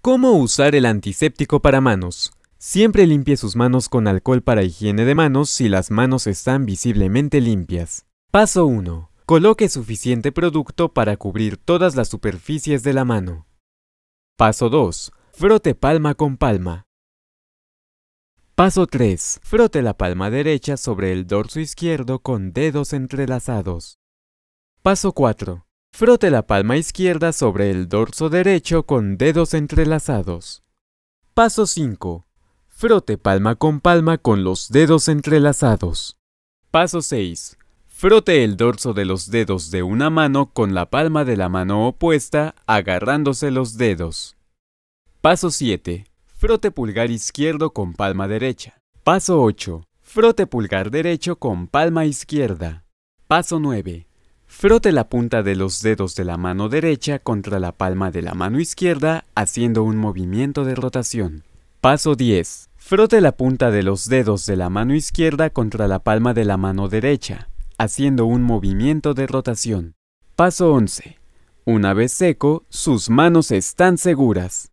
¿Cómo usar el antiséptico para manos? Siempre limpie sus manos con alcohol para higiene de manos si las manos están visiblemente limpias. Paso 1. Coloque suficiente producto para cubrir todas las superficies de la mano. Paso 2. Frote palma con palma. Paso 3. Frote la palma derecha sobre el dorso izquierdo con dedos entrelazados. Paso 4. Frote la palma izquierda sobre el dorso derecho con dedos entrelazados. Paso 5. Frote palma con palma con los dedos entrelazados. Paso 6. Frote el dorso de los dedos de una mano con la palma de la mano opuesta, agarrándose los dedos. Paso 7. Frote pulgar izquierdo con palma derecha. Paso 8. Frote pulgar derecho con palma izquierda. Paso 9. Frote la punta de los dedos de la mano derecha contra la palma de la mano izquierda haciendo un movimiento de rotación. Paso 10. Frote la punta de los dedos de la mano izquierda contra la palma de la mano derecha, haciendo un movimiento de rotación. Paso 11. Una vez seco, sus manos están seguras.